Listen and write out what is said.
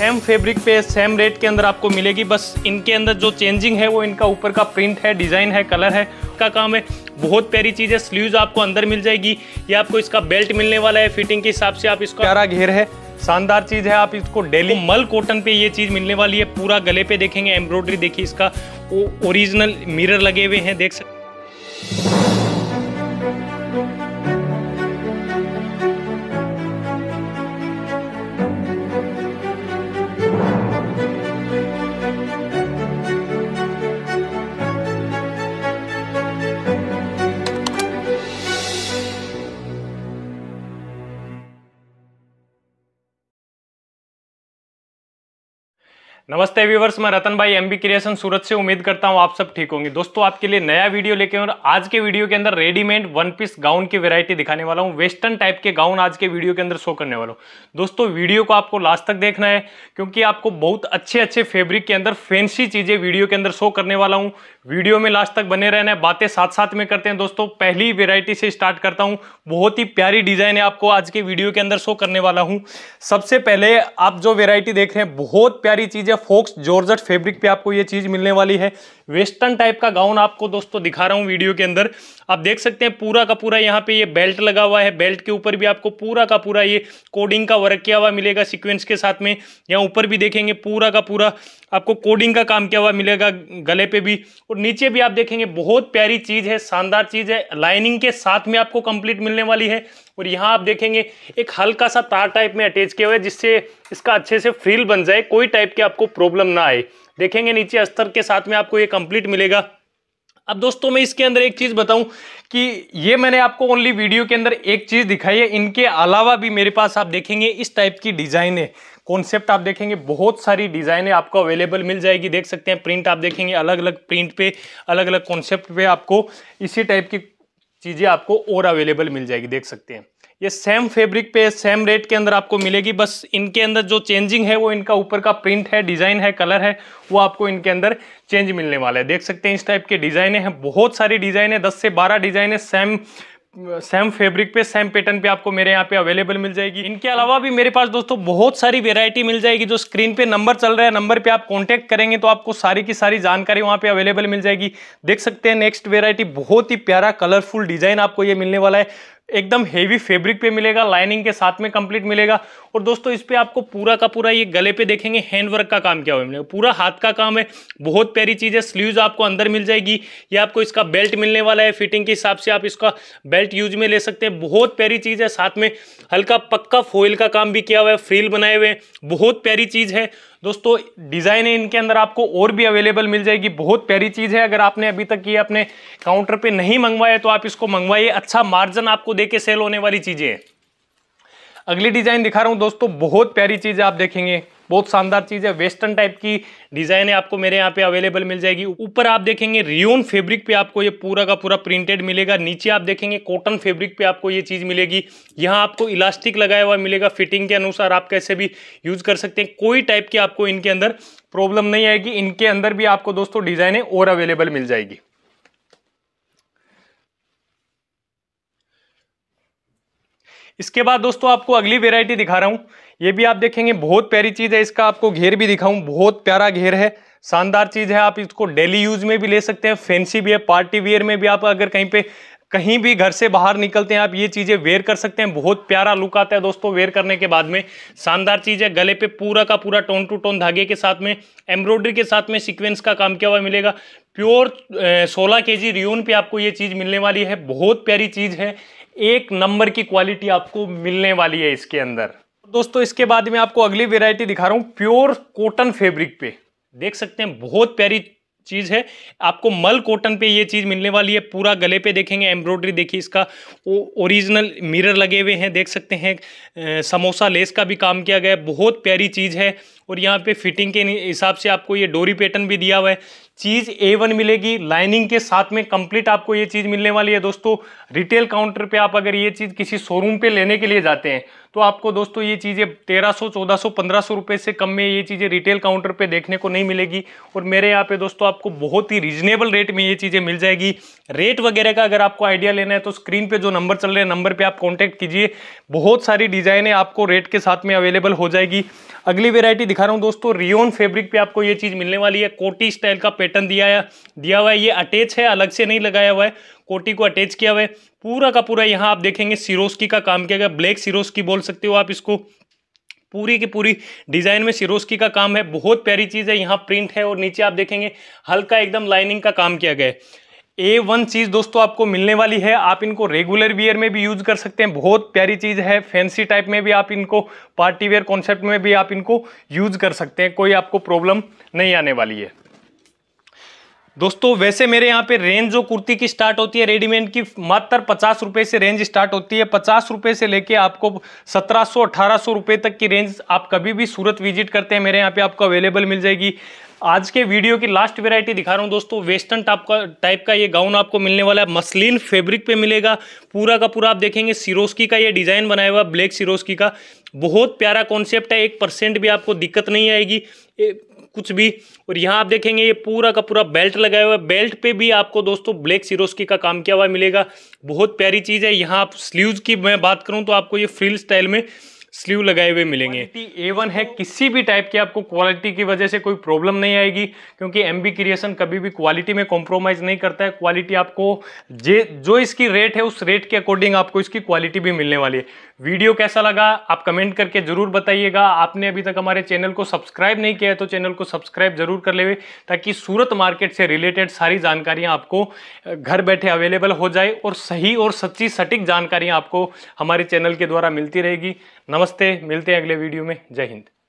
same fabric पे same rate के अंदर आपको मिलेगी बस इनके अंदर जो चेंजिंग है वो इनका ऊपर का प्रिंट है डिज़ाइन है कलर है का काम है बहुत प्यारी चीज़ है स्लीव आपको अंदर मिल जाएगी या आपको इसका बेल्ट मिलने वाला है फिटिंग के हिसाब से आप इसका प्यारा घेर है शानदार चीज़ है आप इसको डेली मल कॉटन पे ये चीज़ मिलने वाली है पूरा गले पे देखेंगे एम्ब्रॉयडरी देखिए इसका ओरिजिनल मिरर लगे हुए हैं देख सकते नमस्ते व्यूवर्स मैं रतन भाई एमबी क्रिएशन सूरत से उम्मीद करता हूँ आप सब ठीक होंगे दोस्तों आपके लिए नया वीडियो लेके और आज के वीडियो के अंदर रेडीमेड वन पीस गाउन की वैरायटी दिखाने वाला हूँ वेस्टर्न टाइप के गाउन आज के वीडियो के अंदर शो करने वाला हूँ दोस्तों वीडियो को आपको लास्ट तक देखना है क्योंकि आपको बहुत अच्छे अच्छे फेब्रिक के अंदर फैंसी चीज़ें वीडियो के अंदर शो करने वाला हूँ वीडियो में लास्ट तक बने रहना है बातें साथ साथ में करते हैं दोस्तों पहली वेरायटी से स्टार्ट करता हूँ बहुत ही प्यारी डिजाइन है आपको आज के वीडियो के अंदर शो करने वाला हूँ सबसे पहले आप जो वेरायटी देख रहे हैं बहुत प्यारी चीज़ फोक्स जॉर्जट फैब्रिक पे आपको ये चीज मिलने वाली है वेस्टर्न टाइप का गाउन आपको दोस्तों दिखा रहा हूँ वीडियो के अंदर आप देख सकते हैं पूरा का पूरा यहाँ पे ये बेल्ट लगा हुआ है बेल्ट के ऊपर भी आपको पूरा का पूरा ये कोडिंग का वर्क किया हुआ मिलेगा सिक्वेंस के साथ में यहाँ ऊपर भी देखेंगे पूरा का पूरा आपको कोडिंग का काम किया हुआ मिलेगा गले पे भी और नीचे भी आप देखेंगे बहुत प्यारी चीज़ है शानदार चीज़ है लाइनिंग के साथ में आपको कंप्लीट मिलने वाली है और यहाँ आप देखेंगे एक हल्का सा तार टाइप में अटैच किया हुआ है जिससे इसका अच्छे से फील बन जाए कोई टाइप की आपको प्रॉब्लम ना आए देखेंगे नीचे अस्तर के साथ में आपको ये कंप्लीट मिलेगा अब दोस्तों मैं इसके अंदर एक चीज़ बताऊं कि ये मैंने आपको ओनली वीडियो के अंदर एक चीज़ दिखाई है इनके अलावा भी मेरे पास आप देखेंगे इस टाइप की डिज़ाइन है कॉन्सेप्ट आप देखेंगे बहुत सारी डिज़ाइनें आपको अवेलेबल मिल जाएगी देख सकते हैं प्रिंट आप देखेंगे अलग अलग प्रिंट पे अलग अलग कॉन्सेप्ट पे आपको इसी टाइप की चीज़ें आपको और अवेलेबल मिल जाएगी देख सकते हैं ये सेम फैब्रिक पे सेम रेट के अंदर आपको मिलेगी बस इनके अंदर जो चेंजिंग है वो इनका ऊपर का प्रिंट है डिज़ाइन है कलर है वो आपको इनके अंदर चेंज मिलने वाला है देख सकते हैं इस टाइप के डिज़ाइने हैं बहुत सारी डिज़ाइन है दस से बारह डिज़ाइन है सेम सेम फैब्रिक पे सेम पैटर्न पे आपको मेरे यहाँ पे अवेलेबल मिल जाएगी इनके अलावा भी मेरे पास दोस्तों बहुत सारी वेरायटी मिल जाएगी जो स्क्रीन पे नंबर चल रहा है नंबर पे आप कांटेक्ट करेंगे तो आपको सारी की सारी जानकारी वहाँ पे अवेलेबल मिल जाएगी देख सकते हैं नेक्स्ट वेरायटी बहुत ही प्यारा कलरफुल डिजाइन आपको ये मिलने वाला है एकदम हेवी फैब्रिक पे मिलेगा लाइनिंग के साथ में कंप्लीट मिलेगा और दोस्तों इस पर आपको पूरा का पूरा ये गले पे देखेंगे हैंडवर्क का काम क्या हुआ मिलेगा पूरा हाथ का काम है बहुत प्यारी चीज़ है स्लीव्स आपको अंदर मिल जाएगी ये आपको इसका बेल्ट मिलने वाला है फिटिंग के हिसाब से आप इसका बेल्ट यूज में ले सकते हैं बहुत प्यारी चीज़ है साथ में हल्का पक्का फोइल का काम भी किया हुआ है फ्रील बनाए हुए हैं बहुत प्यारी चीज़ है दोस्तों डिज़ाइन है इनके अंदर आपको और भी अवेलेबल मिल जाएगी बहुत प्यारी चीज़ है अगर आपने अभी तक ये अपने काउंटर पे नहीं मंगवाया तो आप इसको मंगवाइए अच्छा मार्जिन आपको दे सेल होने वाली चीज़ें हैं अगली डिज़ाइन दिखा रहा हूँ दोस्तों बहुत प्यारी चीज़ आप देखेंगे बहुत शानदार चीज़ है वेस्टर्न टाइप की डिज़ाइन है आपको मेरे यहाँ पे अवेलेबल मिल जाएगी ऊपर आप देखेंगे रियोन फेब्रिक पे आपको ये पूरा का पूरा प्रिंटेड मिलेगा नीचे आप देखेंगे कॉटन फेब्रिक पे आपको ये चीज़ मिलेगी यहाँ आपको इलास्टिक लगाया हुआ मिलेगा फिटिंग के अनुसार आप कैसे भी यूज़ कर सकते हैं कोई टाइप की आपको इनके अंदर प्रॉब्लम नहीं आएगी इनके अंदर भी आपको दोस्तों डिज़ाइनें और अवेलेबल मिल जाएगी इसके बाद दोस्तों आपको अगली वेरायटी दिखा रहा हूँ ये भी आप देखेंगे बहुत प्यारी चीज़ है इसका आपको घेर भी दिखाऊँ बहुत प्यारा घेर है शानदार चीज़ है आप इसको डेली यूज में भी ले सकते हैं फैंसी भी है पार्टी वेयर में भी आप अगर कहीं पे कहीं भी घर से बाहर निकलते हैं आप ये चीज़ें वेयर कर सकते हैं बहुत प्यारा लुक आता है दोस्तों वेयर करने के बाद में शानदार चीज़ है गले पे पूरा का पूरा टोन टू टोन धागे के साथ में एम्ब्रॉयडरी के साथ में सीक्वेंस का काम किया हुआ मिलेगा प्योर सोलह के जी रियोन पे आपको ये चीज़ मिलने वाली है बहुत प्यारी चीज़ है एक नंबर की क्वालिटी आपको मिलने वाली है इसके अंदर दोस्तों इसके बाद में आपको अगली वेरायटी दिखा रहा हूँ प्योर कॉटन फेब्रिक पे देख सकते हैं बहुत प्यारी चीज़ है आपको मल कॉटन पे ये चीज़ मिलने वाली है पूरा गले पे देखेंगे एम्ब्रॉयडरी देखिए इसका ओरिजिनल मिरर लगे हुए हैं देख सकते हैं समोसा लेस का भी काम किया गया है बहुत प्यारी चीज़ है और यहाँ पे फिटिंग के हिसाब से आपको ये डोरी पैटर्न भी दिया हुआ है चीज़ ए वन मिलेगी लाइनिंग के साथ में कंप्लीट आपको ये चीज़ मिलने वाली है दोस्तों रिटेल काउंटर पे आप अगर ये चीज़ किसी शोरूम पे लेने के लिए जाते हैं तो आपको दोस्तों ये चीज़ें तेरह सौ चौदह सौ पंद्रह सौ रुपये से कम में ये चीज़ें रिटेल काउंटर पे देखने को नहीं मिलेगी और मेरे यहाँ पे दोस्तों आपको बहुत ही रीजनेबल रेट में ये चीज़ें मिल जाएगी रेट वगैरह का अगर आपको आइडिया लेना है तो स्क्रीन पर जो नंबर चल रहे हैं नंबर पर आप कॉन्टैक्ट कीजिए बहुत सारी डिज़ाइनें आपको रेट के साथ में अवेलेबल हो जाएगी अगली वेरायटी दिखा रहा हूँ दोस्तों रियोन फेब्रिक पर आपको ये चीज़ मिलने वाली है कोटी स्टाइल का पैटर्न दिया है दिया हुआ है ये अटैच है अलग से नहीं लगाया हुआ है कोटी को अटैच किया हुआ है पूरा का पूरा यहाँ आप देखेंगे सिरोस्की का काम किया गया ब्लैक सिरोस्की बोल सकते हो आप इसको पूरी की पूरी डिजाइन में सिरोस्की का काम है बहुत प्यारी चीज़ है यहाँ प्रिंट है और नीचे आप देखेंगे हल्का एकदम लाइनिंग का काम किया गया है ए वन चीज़ दोस्तों आपको मिलने वाली है आप इनको रेगुलर वियर में भी यूज़ कर सकते हैं बहुत प्यारी चीज़ है फैंसी टाइप में भी आप इनको पार्टी वेयर कॉन्सेप्ट में भी आप इनको यूज़ कर सकते हैं कोई आपको प्रॉब्लम नहीं आने वाली है दोस्तों वैसे मेरे यहाँ पे रेंज जो कुर्ती की स्टार्ट होती है रेडीमेड की मात्र पचास रुपये से रेंज स्टार्ट होती है पचास रुपये से लेके आपको सत्रह सौ अठारह सौ रुपये तक की रेंज आप कभी भी सूरत विजिट करते हैं मेरे यहाँ पे आपको अवेलेबल मिल जाएगी आज के वीडियो की लास्ट वेरायटी दिखा रहा हूँ दोस्तों वेस्टर्न टाइप का टाइप का ये गाउन आपको मिलने वाला है मसलिन फेब्रिक पे मिलेगा पूरा का पूरा आप देखेंगे सिरोस्की का ये डिज़ाइन बनाया हुआ ब्लैक सिरोस्की का बहुत प्यारा कॉन्सेप्ट है एक परसेंट भी आपको दिक्कत नहीं आएगी ये कुछ भी और यहाँ आप देखेंगे ये पूरा का पूरा बेल्ट लगाया हुआ है बेल्ट पे भी आपको दोस्तों ब्लैक सिरोस्की का काम किया हुआ मिलेगा बहुत प्यारी चीज़ है यहाँ आप स्लीव की मैं बात करूँ तो आपको ये फ्रिल स्टाइल में स्लीव लगाए हुए मिलेंगे ए वन है किसी भी टाइप की आपको क्वालिटी की वजह से कोई प्रॉब्लम नहीं आएगी क्योंकि एम बी क्रिएशन कभी भी क्वालिटी में कॉम्प्रोमाइज़ नहीं करता है क्वालिटी आपको जे जो इसकी रेट है उस रेट के अकॉर्डिंग आपको इसकी क्वालिटी भी मिलने वाली है वीडियो कैसा लगा आप कमेंट करके ज़रूर बताइएगा आपने अभी तक हमारे चैनल को सब्सक्राइब नहीं किया है तो चैनल को सब्सक्राइब जरूर कर ले ताकि सूरत मार्केट से रिलेटेड सारी जानकारियाँ आपको घर बैठे अवेलेबल हो जाए और सही और सच्ची सटीक जानकारियाँ आपको हमारे चैनल के द्वारा मिलती रहेगी नमस्कार नमस्ते मिलते हैं अगले वीडियो में जय हिंद